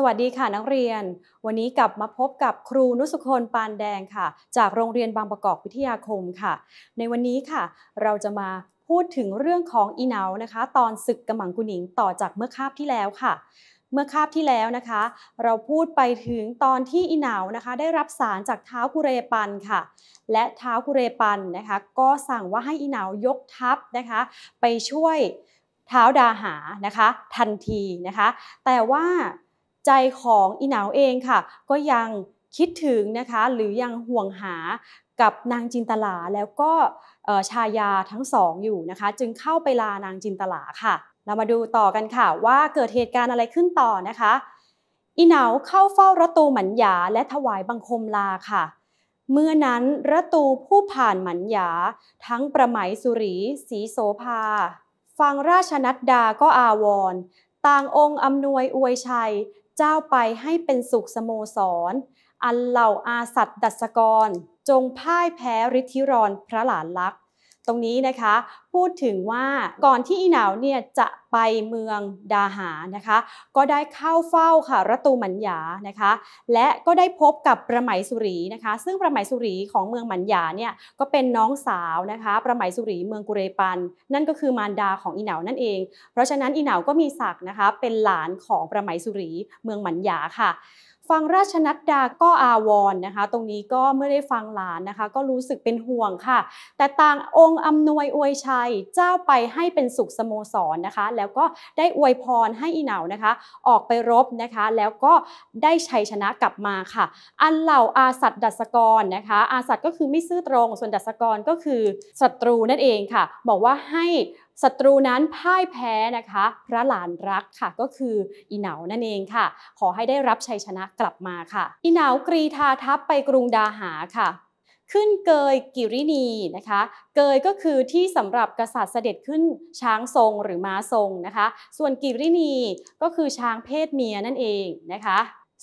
สวัสดีค่ะนักเรียน วันนี้กลับมาพบกับครูนุสุคนปานแดงค่ะ จากโรงเรียนบางประกอบวิทยาคมค่ะ ในวันนี้ค่ะ เราจะมาพูดถึงเรื่องของอีเนานะคะ ตอนศึกกระหมังกุนิงต่อจากเมื่อคาบที่แล้วค่ะ เมื่อคาบที่แล้วนะคะ เราพูดไปถึงตอนที่อีเนานะคะ ได้รับสารจากเท้ากุเรปันค่ะ และเท้ากุเรปันนะคะ ก็สั่งว่าให้อีเนายกทัพนะคะ ไปช่วยเท้าดาหานะคะ ทันทีนะคะ แต่ว่าใจของอีหนาวเองค่ะ ก็ยังคิดถึงนะคะหรือยังห่วงหากับนางจินตลาแล้วก็ชายาทั้งสองอยู่นะคะจึงเข้าไปลานางจินตลาค่ะ เรามาดูต่อกันค่ะว่าเกิดเหตุการณ์อะไรขึ้นต่อนะคะอีหนาวเข้าเฝ้าระตูหมันหยาและถวายบังคมลาค่ะ เมื่อนั้นระตูผู้ผ่านหมันหยาทั้งประไหมสุรี สีโสภาฟังราชนัดดา ก็อาวรต่างองค์อำนวยอวยชัยเจ้าไปให้เป็นสุขสโมสร อันเหล่าอาสัตดัสกร จงพ่ายแพ้ฤทธิรอนพระหลานลักษตรงนี้นะคะพูดถึงว่าก่อนที่อีหนาวเนี่ยจะไปเมืองดาหานะคะ ก็ได้เข้าเฝ้าค่ะรัตูมันหยานะคะ และก็ได้พบกับประไมสุรีนะคะ ซึ่งประไมสุรีของเมืองมันหยาเนี่ยก็เป็นน้องสาวนะคะ ประไมสุรีเมืองกุเรปันนั่นก็คือมารดาของอีหนาวนั่นเอง เพราะฉะนั้นอีหนาวก็มีศักดิ์นะคะเป็นหลานของประไมสุรีเมืองมันหยาค่ะฟังราชนัดดาก็อาวรนนะคะ ตรงนี้ก็เมื่อได้ฟังหลานนะคะ ก็รู้สึกเป็นห่วงค่ะ แต่ต่างองค์อำนวยอวยชัยเจ้าไปให้เป็นสุขสโมสรนนะคะ แล้วก็ได้อวยพรให้อีเหนานะคะ ออกไปรบนะคะ แล้วก็ได้ชัยชนะกลับมาค่ะ อันเหล่าอาสัตดัศกรนะคะ อาสัตก็คือไม่ซื่อตรง ส่วนดัศกรก็คือศัตรูนั่นเองค่ะ บอกว่าให้ศัตรูนั้นพ่ายแพ้นะคะ พระหลานรักค่ะก็คืออีเหนานั่นเองค่ะ ขอให้ได้รับชัยชนะกลับมาค่ะอีเหนากรีธาทัพไปกรุงดาหาค่ะ ขึ้นเกยกิรินีนะคะ เกยก็คือที่สำหรับกษัตริย์เสด็จขึ้นช้างทรงหรือม้าทรงนะคะ ส่วนกิรินีก็คือช้างเพศเมียนั่นเองนะคะ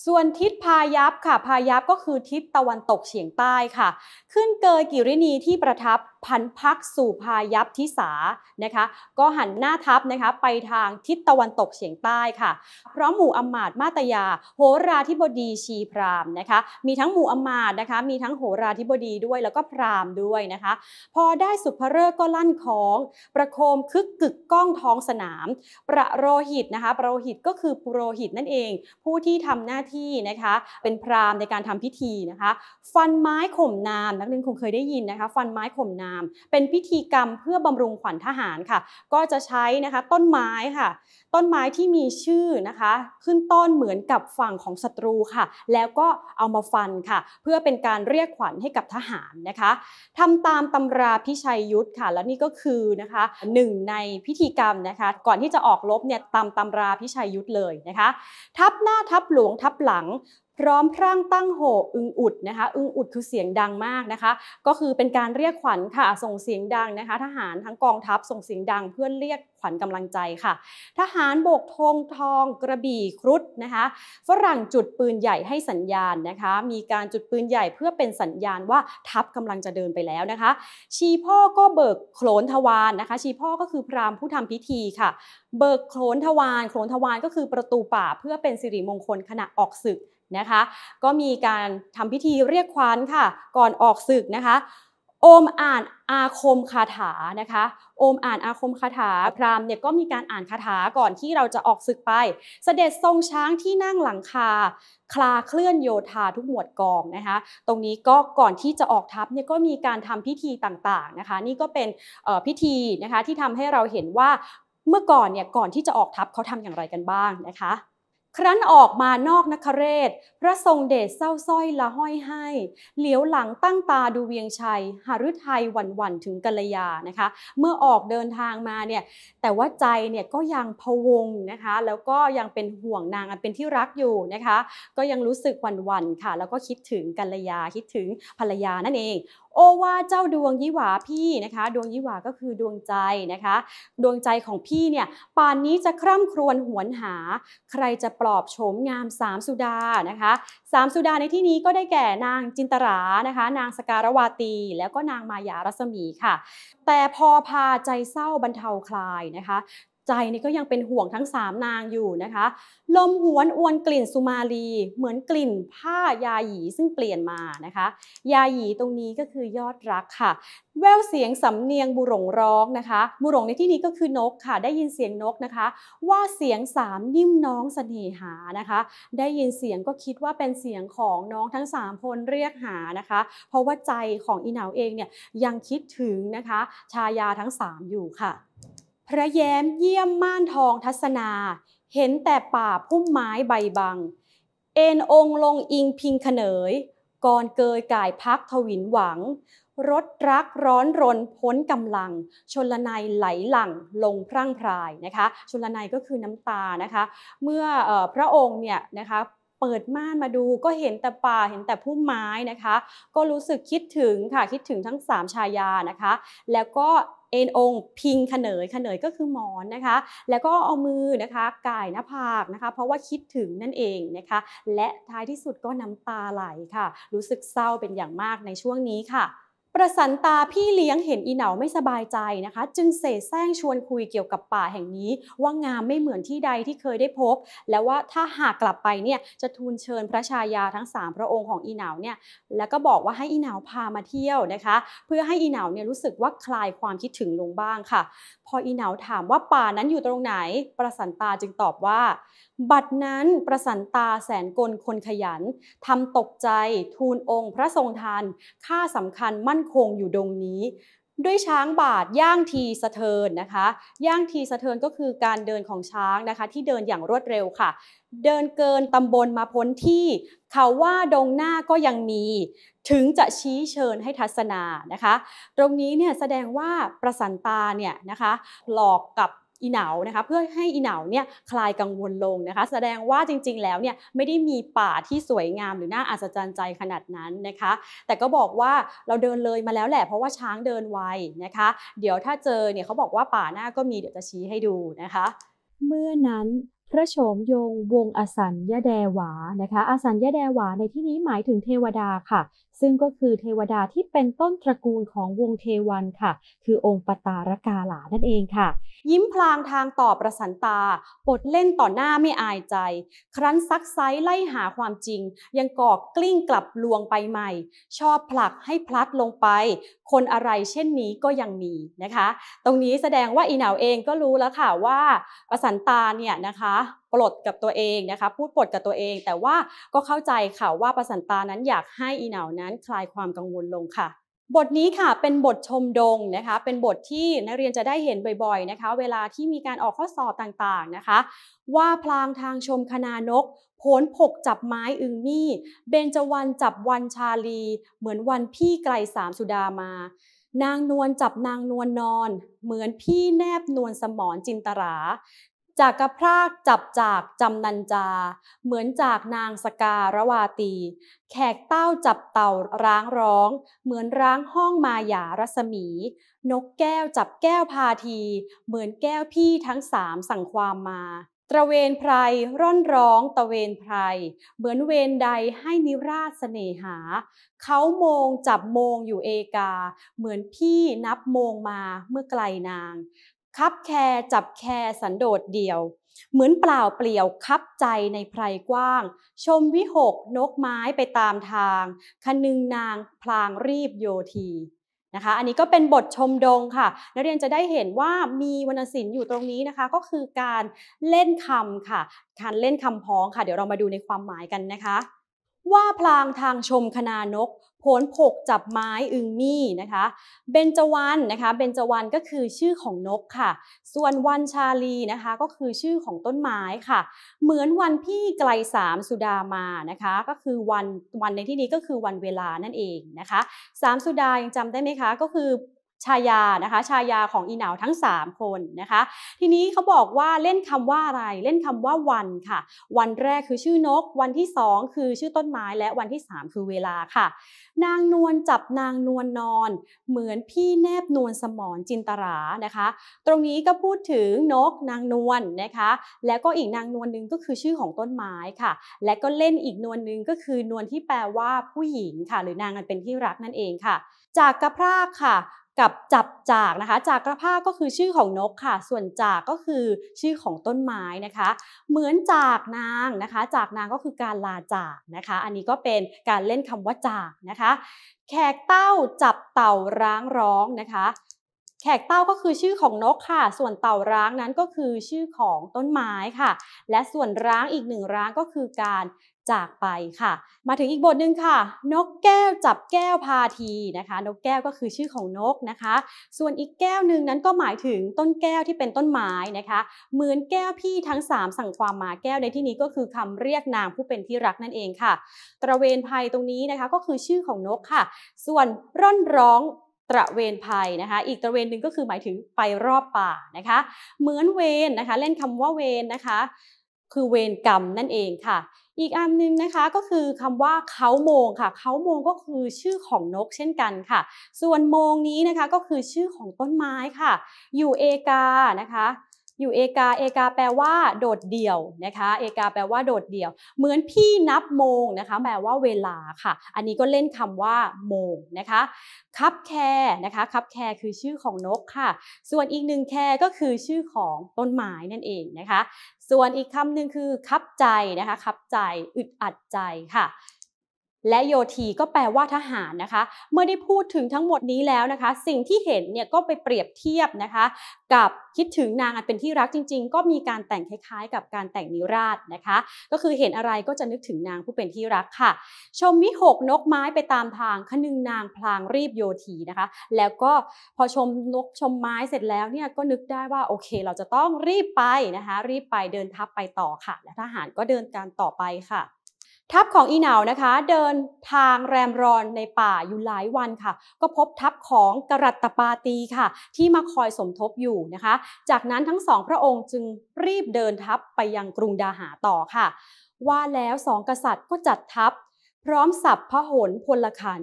ส่วนทิศพายัพค่ะพายัพก็คือทิศตะวันตกเฉียงใต้ค่ะ ขึ้นเกยกิรินีที่ประทับพันพักสู่พายัพทิสา นะคะ ก็หันหน้าทัพนะคะ ไปทางทิศตะวันตกเฉียงใต้ค่ะ เพราะหมู่อมาตมาตยา โหราธิบดีชีพรามนะคะ มีทั้งหมู่อมาตนะคะ มีทั้งโหราธิบดีด้วย แล้วก็พรามด้วยนะคะ พอได้สุภเริกก็ลั่นคล้อง ประโคมคึกกึกก้องท้องสนาม ประโรหิตนะคะประโรหิตก็คือปุโรหิตนั่นเอง ผู้ที่ทำหน้าที่นะคะ เป็นพรามในการทำพิธีนะคะ ฟันไม้ข่มนามนักเรียนคงเคยได้ยินนะคะ ฟันไม้ข่มนามามเป็นพิธีกรรมเพื่อบำรุงขวัญทหารค่ะ ก็จะใช้นะคะต้นไม้ค่ะ ต้นไม้ที่มีชื่อนะคะ ขึ้นต้นเหมือนกับฝั่งของศัตรูค่ะ แล้วก็เอามาฟันค่ะ เพื่อเป็นการเรียกขวัญให้กับทหารนะคะทำตามตำราพิชัยยุทธค่ะ แล้วนี่ก็คือนะคะหนึ่งในพิธีกรรมนะคะ ก่อนที่จะออกรบเนี่ยตามตำราพิชัยยุทธเลยนะคะ ทับหน้าทับหลวงทับหลังพร้อมพร่างตั้งโหอึงอุดนะคะ อึงอุดคือเสียงดังมากนะคะ ก็คือเป็นการเรียกขวัญค่ะ ส่งเสียงดังนะคะ ทหารทั้งกองทัพส่งเสียงดัง เพื่อเรียกขวัญกำลังใจค่ะ ทหารโบกธงทอง กระบี่ครุฑนะคะ ฝรั่งจุดปืนใหญ่ให้สัญญาณนะคะ มีการจุดปืนใหญ่เพื่อเป็นสัญญาณว่าทัพกำลังจะเดินไปแล้วนะคะ ชีพ่อก็เบิกโขนทวารนนะคะ ชีพ่อก็คือพราหมณ์ผู้ทำพิธีค่ะ เบิกโขนทวารโขนทวารก็คือประตูป่าเพื่อเป็นสิริมงคลขณะออกศึกนะคะก็มีการทำพิธีเรียกขวัญค่ะก่อนออกศึกนะคะ โอมอ่านอาคมคาถานะคะโอมอ่านอาคมคาถาพราหมณ์เนี่ยก็มีการอ่านคาถาก่อนที่เราจะออกศึกไป เสด็จทรงช้างที่นั่งหลังคา คลาเคลื่อนโยธาทุกหมวดกองนะคะ ตรงนี้ก็ก่อนที่จะออกทัพเนี่ยก็มีการทำพิธีต่างๆนะคะ นี่ก็เป็นพิธีนะคะที่ทำให้เราเห็นว่าเมื่อก่อนเนี่ยก่อนที่จะออกทัพเขาทำอย่างไรกันบ้างนะคะครั้นออกมานอกนคเรศพระทรงเดชเศร้าส้อยละห้อยให้เหลียวหลังตั้งตาดูเวียงชัยหฤทัยหวั่นหวั่นถึงกัลยานะคะ เมื่อออกเดินทางมาเนี่ยแต่ว่าใจเนี่ยก็ยังพวงนะคะแล้วก็ยังเป็นห่วงนางเป็นที่รักอยู่นะคะก็ยังรู้สึกหวั่นหวั่นค่ะแล้วก็คิดถึงกัลยาคิดถึงภรรยานั่นเองโอวาเจ้าดวงยี่หวาพี่นะคะ ดวงยี่หวาก็คือดวงใจนะคะ ดวงใจของพี่เนี่ยป่านนี้จะคร่ำครวญหวนหา ใครจะปลอบโฉมงามสามสุดานะคะสามสุดาในที่นี้ก็ได้แก่นางจินตรานะคะนางสการวาตี แล้วก็นางมายารัศมีค่ะ แต่พอพาใจเศร้าบรรเทาคลายนะคะใจนี่ก็ยังเป็นห่วงทั้งสามนางอยู่นะคะ ลมหวนอวนกลิ่นสุมาลี เหมือนกลิ่นผ้ายาหยีซึ่งเปลี่ยนมานะคะ ยาหยีตรงนี้ก็คือยอดรักค่ะ แววเสียงสำเนียงบุหลงร้องนะคะ บุหลงในที่นี้ก็คือนกค่ะ ได้ยินเสียงนกนะคะ ว่าเสียงสามนิ่มน้องเสน่หานะคะ ได้ยินเสียงก็คิดว่าเป็นเสียงของน้องทั้งสามคนเรียกหานะคะ เพราะว่าใจของอีเหนาเองเนี่ยยังคิดถึงนะคะชายาทั้งสามอยู่ค่ะพระแย้มเยี่ยมม่านทองทัศนาเห็นแต่ป่าพุ่มไม้ใบบัง เอ็นองลงอิงพิงขนยก่อนเกยกายพักทวินหวังรถรักร้อนรนพ้นกำลังชนละนายไหลหลังลงพรั่งพรายนะคะชนละนายก็คือน้ำตานะคะ เมื่อพระองค์เนี่ยนะคะปิดม่านมาดูก็เห็นแต่ป่าเห็นแต่พุ่มไม้นะคะ ก็รู้สึกคิดถึงค่ะคิดถึงทั้ง 3 ชายานะคะ แล้วก็เอ็นองพิงขเนยขเนยก็คือหมอนนะคะ แล้วก็เอามือนะคะก่ายหน้าผากนะคะ เพราะว่าคิดถึงนั่นเองนะคะ และท้ายที่สุดก็น้ำตาไหลค่ะ รู้สึกเศร้าเป็นอย่างมากในช่วงนี้ค่ะประสันตาพี่เลี้ยงเห็นอีเหนาไม่สบายใจนะคะ จึงเสแสร้งชวนคุยเกี่ยวกับป่าแห่งนี้ ว่างามไม่เหมือนที่ใดที่เคยได้พบ แล้วว่าถ้าหากกลับไปเนี่ยจะทูลเชิญพระชายาทั้ง3พระองค์ของอีเหนาเนี่ยแล้วก็บอกว่าให้อีเหนาพามาเที่ยวนะคะเพื่อให้อีเหนาเนี่ยรู้สึกว่าคลายความคิดถึงลงบ้างค่ะ พออีเหนาถามว่าป่านั้นอยู่ตรงไหน ประสันตาจึงตอบว่า บัดนั้นประสันตาแสนกลคนขยัน ทำตกใจทูลองค์ พระทรงทานข้าสำคัญมั่นคงอยู่ดงนี้ด้วยช้างบาดย่างทีสะเทินนะคะ ย่างทีสะเทินก็คือการเดินของช้างนะคะที่เดินอย่างรวดเร็วค่ะ เดินเกินตำบลมาพ้นที่เขาว่าดงหน้าก็ยังมีถึงจะชี้เชิญให้ทัศนานะคะ ตรงนี้เนี่ยแสดงว่าประสันตาเนี่ยนะคะหลอกกับอีเหนานะคะเพื่อให้อีเหนาเนี่ยคลายกังวลลงนะคะ แสดงว่าจริง ๆ แล้วเนี่ยไม่ได้มีป่าที่สวยงามหรือน่าอัศจรรย์ใจขนาดนั้นนะคะ แต่ก็บอกว่าเราเดินเลยมาแล้วแหละ เพราะว่าช้างเดินไวนะคะ เดี๋ยวถ้าเจอเนี่ยเขาบอกว่าป่าหน้าก็มีเดี๋ยวจะชี้ให้ดูนะคะ เมื่อนั้นพระโฉมยงวงอสัญญาแดวานะคะอสัญญาแดวา ในที่นี้หมายถึงเทวดาค่ะซึ่งก็คือเทวดาที่เป็นต้นตระกูลของวงเทวันค่ะ คือองค์ปตารกาหลานั่นเองค่ะ ยิ้มพลางทางต่อประสันตาปดเล่นต่อหน้าไม่อายใจ ครั้นซักไซไล่หาความจริง ยังกอกกลิ้งกลับลวงไปใหม่ ชอบผลักให้พลัดลงไป คนอะไรเช่นนี้ก็ยังมีนะคะ ตรงนี้แสดงว่าอีหนาวเองก็รู้แล้วค่ะว่าประสันตาเนี่ยนะคะปลดกับตัวเองนะคะพูดปลดกับตัวเองแต่ว่าก็เข้าใจค่ะว่าประสันตานั้นอยากให้อีเหนานั้นคลายความกังวลลงค่ะ บทนี้ค่ะเป็นบทชมดงนะคะเป็นบทที่นักเรียนจะได้เห็นบ่อย ๆนะคะ เวลาที่มีการออกข้อสอบต่างๆนะคะ ว่าพลางทางชมคณานกโผลผกจับไม้อึงมี่เบญจวรรณจับวันชาลี เหมือนวันพี่ไกลสามสุดามา นางนวลจับนางนวลนอน เหมือนพี่แนบนวลสมอนจินตราจากกระพรากจับจากจำนันจาเหมือนจากนางสการวาตีแขกเต้าจับเต่าร้างร้องเหมือนร้างห้องมาหยารัศมีนกแก้วจับแก้วพาทีเหมือนแก้วพี่ทั้งสามสั่งความมาตระเวนไพรร่อนร้องตะเวนไพรเหมือนเวนใดให้นิราชเสน่หาเขาโมงจับโมงอยู่เอกาเหมือนพี่นับโมงมาเมื่อไกลนางคับแคร์จับแคร์สันโดษเดี่ยว เหมือนเปล่าเปลี่ยวคับใจในไพรกว้าง ชมวิหกนกไม้ไปตามทางคนึงนางพลางรีบโยทีนะคะ อันนี้ก็เป็นบทชมดงค่ะ นักเรียนจะได้เห็นว่ามีวรรณศิลป์อยู่ตรงนี้นะคะ ก็คือการเล่นคำค่ะการเล่นคำพ้องค่ะ เดี๋ยวเรามาดูในความหมายกันนะคะว่าพลางทางชมคณานกโผลผกจับไม้อึงมี่นะคะเบญจวรรณนะคะเบญจวรรณก็คือชื่อของนกค่ะ ส่วนวันชาลีนะคะก็คือชื่อของต้นไม้ค่ะ เหมือนวันพี่ไกลสามสุดามานะคะ ก็คือวันวันในที่นี้ก็คือวันเวลานั่นเองนะคะสามสุดายังจำได้ไหมคะ ก็คือชายา นะคะ ชายาของอีหนาวทั้ง 3 คนนะคะ ทีนี้เขาบอกว่าเล่นคำว่าอะไรเล่นคำว่าวันค่ะ วันแรกคือชื่อนก วันที่2คือชื่อต้นไม้ และวันที่3คือเวลาค่ะ นางนวลจับนางนวลนอน เหมือนพี่แนบนวลสมอนจินตรานะคะ ตรงนี้ก็พูดถึงนกนางนวลนนะคะ แล้วก็อีกนางนวลนนึงก็คือชื่อของต้นไม้ค่ะ และก็เล่นอีกนวลนนึงก็คือนวลที่แปลว่าผู้หญิงค่ะ หรือนางนันเป็นที่รักนั่นเองค่ะ จากกระพรากค่ะกับจับจากนะคะจากกระพาก็คือชื่อของนกค่ะ ส่วนจากก็คือชื่อของต้นไม้นะคะ เหมือนจากนางนะคะ จากนางก็คือการลาจากนะคะ อันนี้ก็เป็นการเล่นคำว่าจากนะคะ แขกเต้าจับเต่าร้างร้องนะคะ แขกเต้าก็คือชื่อของนกค่ะ ส่วนเต่าร้างนั้นก็คือชื่อของต้นไม้ค่ะ และส่วนร้างอีกหนึ่งร้างก็คือการจากไปค่ะ มาถึงอีกบทหนึ่งค่ะ นกแก้วจับแก้วพาทีนะคะ นกแก้วก็คือชื่อของนกนะคะ ส่วนอีกแก้วหนึ่งนั้นก็หมายถึงต้นแก้วที่เป็นต้นไม้นะคะ เหมือนแก้วพี่ทั้ง 3 สั่งความมา แก้วในที่นี้ก็คือคำเรียกนางผู้เป็นที่รักนั่นเองค่ะ ตระเวนภัยตรงนี้นะคะก็คือชื่อของนกค่ะ ส่วนร่อนร้อง ตระเวนภัยนะคะ อีกตระเวนหนึ่งก็คือหมายถึงไปรอบป่านะคะ เหมือนเวนนะคะ เล่นคำว่าเวนนะคะ คือเวนกรรมนั่นเองค่ะอีกอันนึงนะคะก็คือคำว่าเขาโมงค่ะเขาโมงก็คือชื่อของนกเช่นกันค่ะ ส่วนโมงนี้นะคะก็คือชื่อของต้นไม้ค่ะ อยู่เอกานะคะอยู่เอกาเอกาแปลว่าโดดเดี่ยวนะคะเอกาแปลว่าโดดเดี่ยวเหมือนพี่นับโมงนะคะแปลว่าเวลาค่ะ อันนี้ก็เล่นคำว่า โมงนะคะ คับแคร์นะคะคับแคร์คือชื่อของนกค่ะ ส่วนอีกหนึ่งแคร์ก็คือชื่อของต้นไม้นั่นเองนะคะ ส่วนอีกคำหนึ่งคือ คับใจนะคะ คับใจอึดอัดใจค่ะและโยธีก็แปลว่าทหารนะคะเมื่อได้พูดถึงทั้งหมดนี้แล้วนะคะ สิ่งที่เห็นเนี่ยก็ไปเปรียบเทียบนะคะ กับคิดถึงนางอันเป็นที่รักจริง ๆ ก็มีการแต่งคล้าย ๆ กับการแต่งนิราชนะคะ ก็คือเห็นอะไรก็จะนึกถึงนางผู้เป็นที่รักค่ะ ชมวิหกนกไม้ไปตามทางคนึงนางพลางรีบโยธีนะคะแล้วก็พอชมนกชมไม้เสร็จแล้วเนี่ยก็นึกได้ว่าโอเค เราจะต้องรีบไปนะคะ รีบไปเดินทับไปต่อค่ะและทหารก็เดินการต่อไปค่ะทัพของอีเหนานะคะเดินทางแรมรอนในป่าอยู่หลายวันค่ะ ก็พบทัพของกรัตปาตีค่ะ ที่มาคอยสมทบอยู่นะคะ จากนั้นทั้งสองพระองค์จึงรีบเดินทัพไปยังกรุงดาหาต่อค่ะ ว่าแล้วสองกษัตริย์ก็จัดทัพพร้อมสับพระหนพลขัน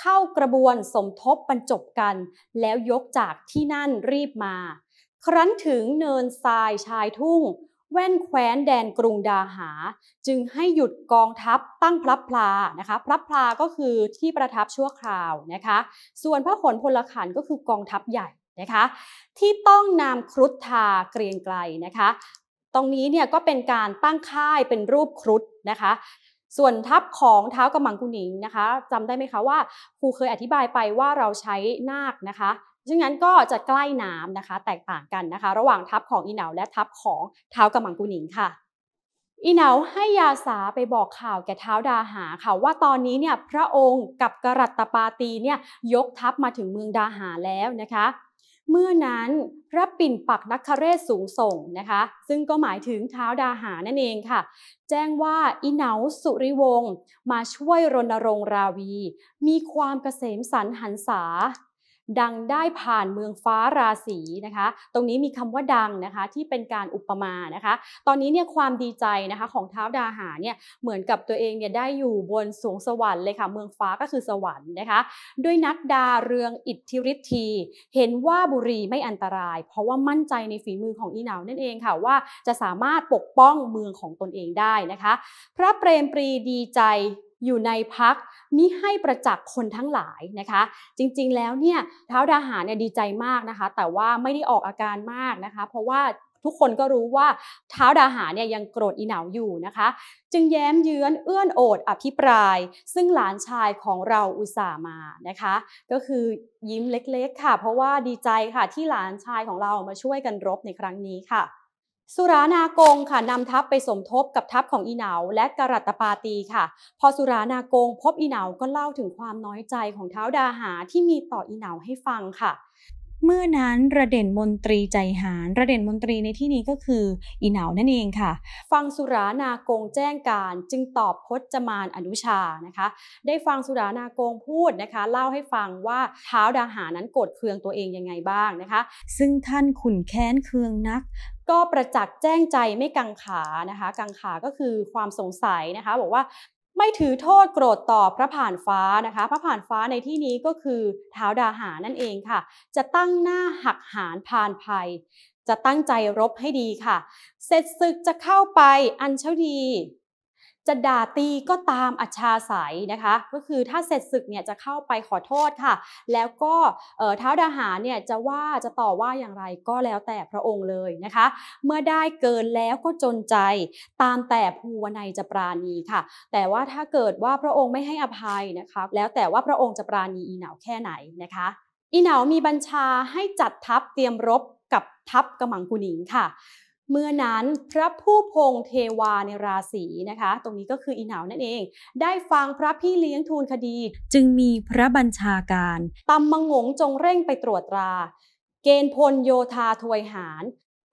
เข้ากระบวนสมทบบรรจบกัน แล้วยกจากที่นั่นรีบมา ครั้นถึงเนินทรายชายทุ่งแว่นแคว้นแดนกรุงดาหา จึงให้หยุดกองทัพตั้งพระพลานะคะพระพลาก็คือที่ประทับชั่วคราวนะคะ ส่วนพระขนพลขันก็คือกองทัพใหญ่นะคะ ที่ต้องนำครุฑทาเกรียงไกลนะคะ ตรงนี้เนี่ยก็เป็นการตั้งค่ายเป็นรูปครุฑนะคะ ส่วนทัพของเท้ากำมังกุนิงนะคะจำได้ไหมคะว่าครูเคยอธิบายไปว่าเราใช้นาคนะคะฉะนั้นก็จะใกล้น้ำนะคะ แตกต่างกันนะคะ ระหว่างทับของอีเหนาและทับของเท้ากำมังกุนิงค่ะอีเหนาให้ยาสาไปบอกข่าวแก่เท้าดาหาค่ะ ว่าตอนนี้เนี่ยพระองค์กับกรัตตปาตีเนี่ยยกทัพมาถึงเมืองดาหาแล้วนะคะ เมื่อนั้นพระปิ่นปักนักคเรศสูงส่งนะคะซึ่งก็หมายถึงเท้าดาหานั่นเองค่ะ แจ้งว่าอีเหนาสุริวงศ์มาช่วยรณรงค์ราวี มีความเกษมสันหันษาดังได้ผ่านเมืองฟ้าราศีนะคะ ตรงนี้มีคำว่าดังนะคะที่เป็นการอุปมานะคะ ตอนนี้เนี่ยความดีใจนะคะของเท้าดาหาเนี่ยเหมือนกับตัวเองเนี่ยได้อยู่บนสูงสวรรค์เลยค่ะ เมืองฟ้าก็คือสวรรค์นะคะด้วยนักดาเรืองอิทธิฤทธี เห็นว่าบุรีไม่อันตราย เพราะว่ามั่นใจในฝีมือของอีหนาวนั่นเองค่ะว่าจะสามารถปกป้องเมืองของตนเองได้นะคะ พระเปรมปรีดีใจอยู่ในพักมิให้ประจักษ์คนทั้งหลายนะคะ จริงๆ แล้วเนี่ยท้าวดาหารเนี่ยดีใจมากนะคะ แต่ว่าไม่ได้ออกอาการมากนะคะ เพราะว่าทุกคนก็รู้ว่าเท้าดาหาเนี่ยยังโกรธอีเหนาอยู่นะคะ จึงแย้มเยื้อนเอื้อนโอดอภิปราย ซึ่งหลานชายของเราอุตส่าห์มานะคะ ก็คือยิ้มเล็ก ๆ ค่ะ เพราะว่าดีใจค่ะที่หลานชายของเรามาช่วยกันรบในครั้งนี้ค่ะสุรานากงค่ะ นำทัพไปสมทบกับทัพของอีเหนาและกรัตปาตีค่ะ พอสุรานากงพบอีเหนาก็เล่าถึงความน้อยใจของเท้าดาหา ที่มีต่ออีเหนาให้ฟังค่ะเมื่อนั้นระเด่นมนตรีใจหารระเด่นมนตรีในที่นี้ก็คืออีหนาวนั่นเองค่ะ ฟังสุรานาโกงแจ้งการจึงตอบพจมานอนุชานะคะ ได้ฟังสุรานาโกงพูดนะคะ เล่าให้ฟังว่าเท้าดาหานั้นโกรธเคืองตัวเองยังไงบ้างนะคะ ซึ่งท่านขุนแค้นเคืองนัก ก็ประจักษ์แจ้งใจไม่กังขานะคะ กังขาก็คือความสงสัยนะคะบอกว่าไม่ถือโทษโกรธต่อพระผ่านฟ้านะคะ พระผ่านฟ้าในที่นี้ก็คือเท้าดาหานั่นเองค่ะ จะตั้งหน้าหักหานพานภัย จะตั้งใจรบให้ดีค่ะ เสร็จศึกจะเข้าไปอัญชดีจะด่าตีก็ตามอัชาสัยนะคะ ก็คือถ้าเสร็จศึกเนี่ยจะเข้าไปขอโทษค่ะ แล้วก็เท้าดาหาเนี่ยจะว่าจะต่อว่าอย่างไรก็แล้วแต่พระองค์เลยนะคะ เมื่อได้เกินแล้วก็จนใจ ตามแต่ภูวนัยจะปราณีค่ะ แต่ว่าถ้าเกิดว่าพระองค์ไม่ให้อภัยนะคะแล้วแต่ว่าพระองค์จะปราณีอีเหนาวแค่ไหนนะคะ อีเหนามีบัญชาให้จัดทัพเตรียมรบกับทัพกำมังกุนิงค่ะเมื่อนั้นพระผู้พงเทวาในราศีนะคะ ตรงนี้ก็คืออีหนาวนั่นเอง ได้ฟังพระพี่เลี้ยงทูลคดี จึงมีพระบัญชาการตำมังงจงเร่งไปตรวจตรา เกณฑ์พลโยธาทวยหาร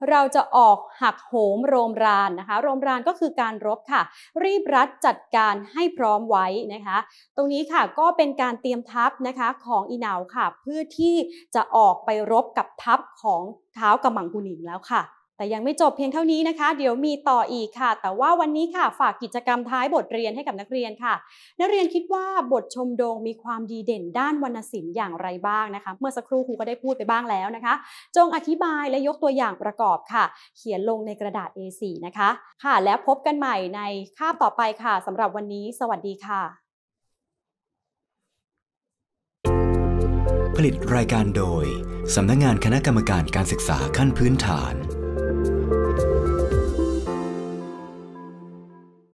เราจะออกหักโหมโรมรานนะคะ โรมรานก็คือการรบค่ะ รีบรัดจัดการให้พร้อมไว้นะคะ ตรงนี้ค่ะก็เป็นการเตรียมทัพนะคะของอีหนาวค่ะ เพื่อที่จะออกไปรบกับทัพของเท้ากำมังกุนิงแล้วค่ะแต่ยังไม่จบเพียงเท่านี้นะคะ เดี๋ยวมีต่ออีกค่ะ แต่ว่าวันนี้ค่ะฝากกิจกรรมท้ายบทเรียนให้กับนักเรียนค่ะ นักเรียนคิดว่าบทชมโดงมีความดีเด่นด้านวรรณศิลป์อย่างไรบ้างนะคะเมื่อสักครู่ครูก็ได้พูดไปบ้างแล้วนะคะ จงอธิบายและยกตัวอย่างประกอบค่ะ เขียนลงในกระดาษ A4 นะคะค่ะแล้วพบกันใหม่ในคาบต่อไปค่ะสำหรับวันนี้ สวัสดีค่ะ ผลิตรายการโดยสำนักงงานคณะกรรมการการศึกษาขั้นพื้นฐาน